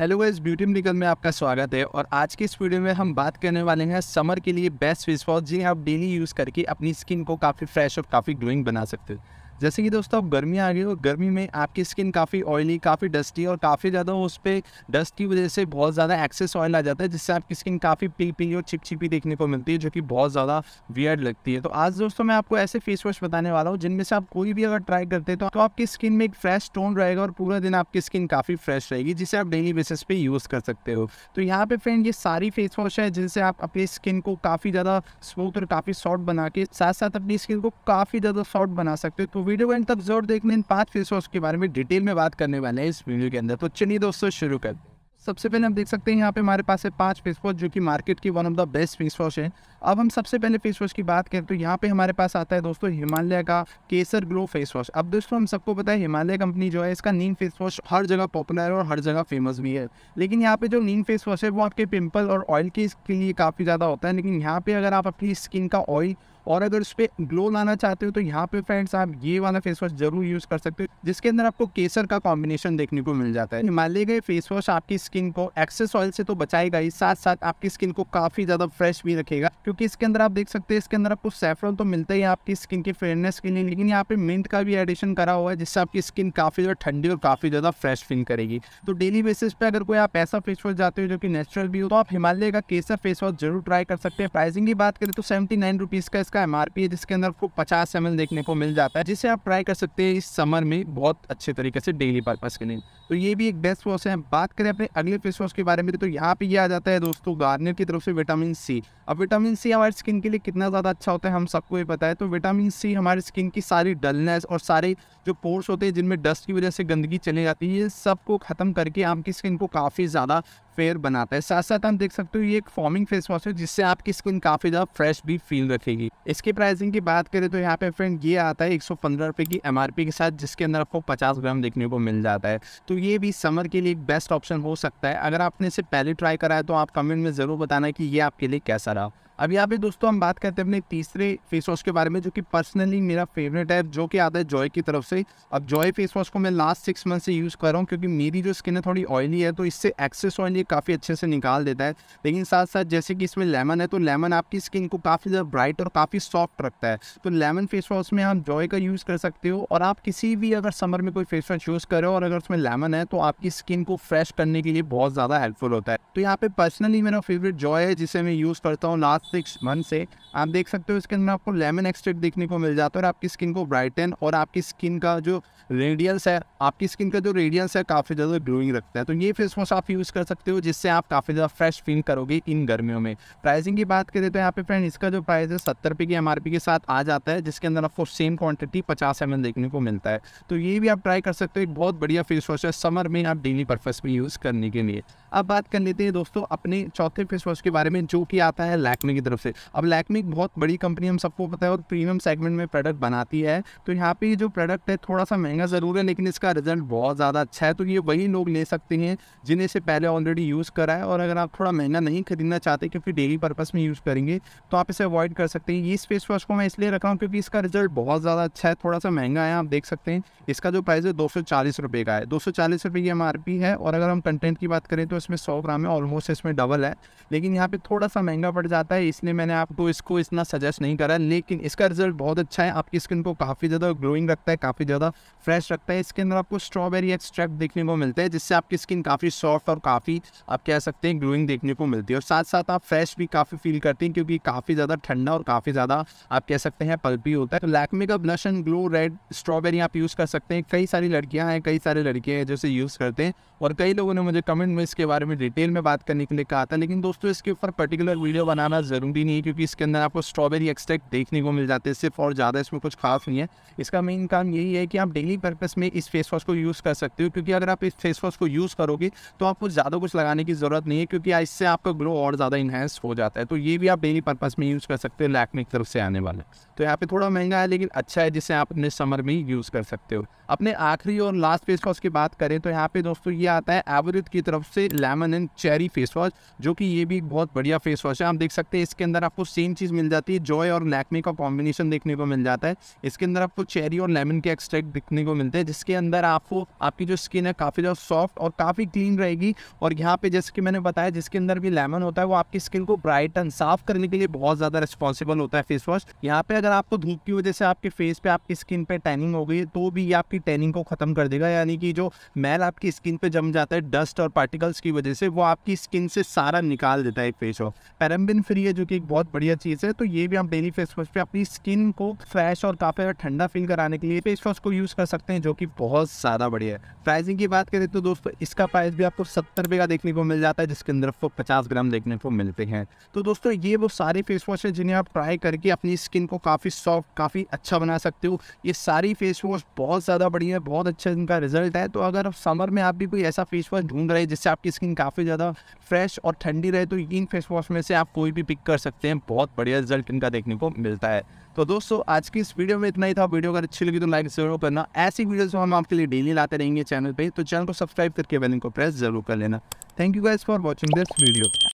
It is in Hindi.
हेलो गाइस ब्यूटी मेडिकल में आपका स्वागत है और आज की इस वीडियो में हम बात करने वाले हैं समर के लिए बेस्ट फेस वॉश जिन्हें आप डेली यूज़ करके अपनी स्किन को काफ़ी फ्रेश और काफ़ी ग्लोइंग बना सकते हो जैसे कि दोस्तों अब गर्मी आ गई और गर्मी में आपकी स्किन काफ़ी ऑयली काफ़ी डस्टी और काफ़ी ज़्यादा उस पर डस्ट की वजह से बहुत ज़्यादा एक्सेस ऑयल आ जाता है जिससे आपकी स्किन काफ़ी पी पी और छिपछिपी देखने को मिलती है जो कि बहुत ज़्यादा वियर्ड लगती है तो आज दोस्तों मैं आपको ऐसे फेस वॉश बताने वाला हूँ जिनमें से आप कोई भी अगर ट्राई करते हैं तो, आपकी स्किन में एक फ्रेश टोन रहेगा और पूरा दिन आपकी स्किन काफ़ी फ्रेश रहेगी जिसे आप डेली बेसिस पे यूज़ कर सकते हो तो यहाँ पर फ्रेंड ये सारी फेस वॉश है जिनसे आप अपनी स्किन को काफ़ी ज़्यादा स्मूथ और काफ़ी सॉफ्ट बना के साथ साथ अपनी स्किन को काफ़ी ज़्यादा सॉफ्ट बना सकते हो तो वीडियो एंड तक जरूर देखने इन पांच फेस वॉश के बारे में डिटेल में बात करने वाले हैं इस वीडियो के अंदर तो चलिए दोस्तों शुरू कर सबसे पहले हम देख सकते हैं यहाँ पे हमारे पास है पांच फेस वॉश जो कि मार्केट की one of the best face wash है अब हम सबसे पहले फेस वॉश की बात करें तो यहाँ पे हमारे पास आता है दोस्तों हिमालय का केसर ग्लो फेस वॉश अब दोस्तों हम सबको पता है हिमालय कंपनी जो है इसका नीम फेस वॉश हर जगह पॉपुलर है और हर जगह फेमस भी है लेकिन यहाँ पे जो नीम फेस वॉश है वो आपके पिम्पल और ऑयल के लिए काफ़ी ज़्यादा होता है लेकिन यहाँ पे अगर आप अपनी स्किन का ऑयल और अगर उस पर ग्लो लाना चाहते हो तो यहाँ पे फ्रेंड्स आप ये वाला फेस वॉश जरूर यूज़ कर सकते हो जिसके अंदर आपको केसर का कॉम्बिनेशन देखने को मिल जाता है हिमालय का फेस वॉश आपकी स्किन को एक्सेस ऑयल से तो बचाएगा ही साथ साथ आपकी स्किन को काफ़ी ज़्यादा फ्रेश भी रखेगा क्योंकि इसके अंदर आप देख सकते हैं इसके अंदर आपको सेफ्रॉन तो मिलता ही आपकी स्किन की फेयरनेस के लिए लेकिन यहाँ पे मिंट का भी एडिशन करा हुआ है जिससे आपकी स्किन काफ़ी ज़्यादा ठंडी और काफ़ी ज़्यादा फ्रेश फील करेगी तो डेली बेसिस पे अगर कोई आप ऐसा फेस वॉश जाते हो जो कि नेचुरल भी हो तो आप हिमालय का केसर फेस वॉश जरूर ट्राई कर सकते हैं प्राइसिंग की बात करें तो सेवेंटी नाइन रुपीज़ का इसका का एम है जिसके अंदर आपको पचास एम देखने को मिल जाता है जिसे आप ट्राई कर सकते हैं इस समर में बहुत अच्छे तरीके से डेली पर्पज़ के लिए तो ये भी एक बेस्ट वॉश है बात करें अपने अगले फेस वॉश के बारे में तो यहाँ पे ये आ जाता है दोस्तों गार्नियर की तरफ से विटामिन सी अब विटामिन सी हमारे स्किन के लिए कितना ज़्यादा अच्छा होता है हम सबको ये पता है तो विटामिन सी हमारे स्किन की सारी डलनेस और सारे जो पोर्स होते हैं जिनमें डस्ट की वजह से गंदगी चली जाती है ये सबको ख़त्म करके आपकी स्किन को काफ़ी ज़्यादा फेयर बनाता है साथ साथ आप देख सकते हो ये एक फॉर्मिंग फेस वॉश है जिससे आपकी स्किन काफ़ी ज़्यादा फ्रेश भी फील रखेगी इसकी प्राइसिंग की बात करें तो यहाँ पे फ्रेंड ये आता है एक सौ की एम के साथ जिसके अंदर आपको पचास ग्राम देखने को मिल जाता है तो ये भी समर के लिए बेस्ट ऑप्शन हो सकता है अगर आपने इसे पहले ट्राई करा है तो आप कमेंट में ज़रूर बताना कि ये आपके लिए कैसा रहा अब यहाँ पे दोस्तों हम बात करते हैं अपने तीसरे फेस वॉश के बारे में जो कि पर्सनली मेरा फेवरेट है जो कि आता है जॉय की तरफ से अब जॉय फेस वॉश को मैं लास्ट सिक्स मंथ से यूज़ कर रहा हूँ क्योंकि मेरी जो स्किन है थोड़ी ऑयली है तो इससे एक्सेस ऑयल ये काफ़ी अच्छे से निकाल देता है लेकिन साथ साथ जैसे कि इसमें लेमन है तो लेमन आपकी स्किन को काफ़ी ज़्यादा ब्राइट और काफ़ी सॉफ्ट रखता है तो लेमन फेस वॉश में आप जॉय का यूज़ कर सकते हो और आप किसी भी अगर समर में कोई फेस वॉश यूज़ करो और अगर उसमें लेमन है तो आपकी स्किन को फ्रेश करने के लिए बहुत ज़्यादा हेल्पफुल होता है तो यहाँ पर पर्सनली मेरा फेवरेट जॉय है जिसे मैं यूज़ करता हूँ लास्ट सिक्स मंथ से आप देख सकते हो इसके अंदर आपको लेमन एक्सट्रैक्ट देखने को मिल जाता है और आपकी स्किन को ब्राइटन और आपकी स्किन का जो रेडियंस है आपकी स्किन का जो रेडियंस है काफ़ी ज़्यादा ग्लोइंग रखता है तो ये फेस वॉश आप यूज़ कर सकते हो जिससे आप काफ़ी ज़्यादा फ्रेश फील करोगे इन गर्मियों में प्राइसिंग की बात करें तो यहाँ पे फ्रेंड इसका जो प्राइस है सत्तर रुपये की एम के साथ आ जाता है जिसके अंदर आपको सेम क्वान्टिटी पचास एम देखने को मिलता है तो ये भी आप ट्राई कर सकते हो एक बहुत बढ़िया फेस वॉश है समर में आप डेली पर्पज़ में यूज़ करने के लिए अब बात कर लेते हैं दोस्तों अपने चौथे फेस वॉश के बारे में जो कि आता है लैक्मे की तरफ से अब लैकमी एक बहुत बड़ी कंपनी हम सबको पता है और प्रीमियम सेगमेंट में प्रोडक्ट बनाती है तो यहाँ पे जो प्रोडक्ट है थोड़ा सा महंगा ज़रूर है लेकिन इसका रिजल्ट बहुत ज़्यादा अच्छा है तो ये वही लोग ले सकते हैं जिन्हें इसे पहले ऑलरेडी यूज़ करा है और अगर आप थोड़ा महंगा नहीं खरीदना चाहते क्योंकि डेली पर्पज़ में यूज़ करेंगे तो आप इसे अवॉइड कर सकते हैं ये फेस वॉश को मैं इसलिए रख रहा हूँ क्योंकि इसका रिजल्ट बहुत ज़्यादा अच्छा है थोड़ा सा महंगा है आप देख सकते हैं इसका जो प्राइस है दो सौ का है दो सौ की एम है और अगर हम कंटेंट की बात करें तो इसमें सौ ग्राम है ऑलमोस्ट इसमें डबल है लेकिन यहाँ पर थोड़ा सा महंगा पड़ जाता है इसलिए मैंने आपको इसको इतना सजेस्ट नहीं करा लेकिन इसका रिजल्ट बहुत अच्छा है आपकी स्किन को काफ़ी ज़्यादा ग्लोइंग रखता है काफ़ी ज़्यादा फ्रेश रखता है इसके अंदर आपको स्ट्रॉबेरी एक्सट्रैक्ट देखने को मिलता है जिससे आपकी स्किन काफ़ी सॉफ्ट और काफ़ी आप कह सकते हैं ग्लोइंग देखने को मिलती है और साथ साथ आप फ्रेश भी काफ़ी फील करते हैं क्योंकि काफ़ी ज़्यादा ठंडा और काफ़ी ज़्यादा आप कह सकते हैं पल्पी होता है तो लैकमे का blush and glow red strawberry आप यूज़ कर सकते हैं कई सारी लड़कियाँ हैं कई सारे लड़के हैं जैसे यूज़ करते हैं और कई लोगों ने मुझे कमेंट में इसके बारे में डिटेल में बात करने के लिए कहा था लेकिन दोस्तों इसके ऊपर पर्टिकुलर वीडियो बनाना ज़रूरी नहीं है क्योंकि इसके अंदर आपको स्ट्रॉबेरी एक्सट्रैक्ट देखने को मिल जाते हैं सिर्फ और ज़्यादा इसमें कुछ खास नहीं है इसका मेन काम यही है कि आप डेली पर्पज में इस फेस वॉश को यूज़ कर सकते हो क्योंकि अगर आप इस फेस वॉश को यूज़ करोगे तो आपको ज़्यादा कुछ लगाने की ज़रूरत नहीं है क्योंकि इससे आपका ग्लो और ज़्यादा इन्हेंस हो जाता है तो ये भी आप डेली पर्पज़ में यूज़ कर सकते हो लैकमिक तरफ से आने वाले तो यहाँ पे थोड़ा महंगा है लेकिन अच्छा है जिसे आप अपने समर में यूज़ कर सकते हो अपने आखिरी और लास्ट फेस वॉश की बात करें तो यहाँ पे दोस्तों ये आता है एवरिथ की तरफ से lemon and cherry face wash जो कि ये भी एक बहुत बढ़िया फेस वॉश है आप देख सकते फेस के अंदर आपको सेम चीज़ मिल जाती है जॉय और लैक्मे का कॉम्बिनेशन देखने को मिल जाता है इसके अंदर आपको चेरी और लेमन के एक्सट्रैक्ट देखने को मिलते हैं जिसके अंदर आपको आपकी जो स्किन है काफ़ी ज़्यादा सॉफ्ट और काफ़ी क्लीन रहेगी और यहाँ पे जैसे कि मैंने बताया जिसके अंदर भी लेमन होता है वो आपकी स्किन को ब्राइट एंड साफ करने के लिए बहुत ज़्यादा रिस्पॉन्सिबल होता है फेस वॉश यहाँ पर अगर आपको धूप की वजह से आपके फेस पर आपकी स्किन पर टैनिंग हो गई तो भी ये आपकी टैनिंग को ख़त्म कर देगा यानी कि जो मैल आपकी स्किन पर जम जाता है डस्ट और पार्टिकल्स की वजह से वो आपकी स्किन से सारा निकाल देता है फेस वॉश पैरम्बिन फ्री है जो कि एक बहुत बढ़िया चीज़ है तो ये भी आप डेली फेस वॉश पे अपनी स्किन को फ्रेश और काफ़ी ठंडा फील कराने के लिए फेस वॉश को यूज़ कर सकते हैं जो कि बहुत ज़्यादा बढ़िया है प्राइसिंग की बात करें तो दोस्तों इसका प्राइस भी आपको सत्तर रुपये का देखने को मिल जाता है जिसके अंदर आपको पचास ग्राम देखने को मिलते हैं तो दोस्तों ये वो सारे फेस वॉश है जिन्हें आप ट्राई करके अपनी स्किन को काफ़ी सॉफ्ट काफ़ी अच्छा बना सकते हो ये सारी फेस वॉश बहुत ज़्यादा बढ़िया है बहुत अच्छा इनका रिजल्ट है तो अगर समर में आप भी कोई ऐसा फेस वॉश ढूंढ रहे हैं जिससे आपकी स्किन काफ़ी ज़्यादा फ्रेश और ठंडी रहे तो इन फेस वॉश में से आप कोई भी पिक कर सकते हैं बहुत बढ़िया रिजल्ट इनका देखने को मिलता है तो दोस्तों आज की इस वीडियो में इतना ही था वीडियो अगर अच्छी लगी तो लाइक जरूर करना ऐसी वीडियोस हम आपके लिए डेली लाते रहेंगे चैनल पर तो चैनल को सब्सक्राइब करके बेलिंग को प्रेस जरूर कर लेना thank you guys for watching this video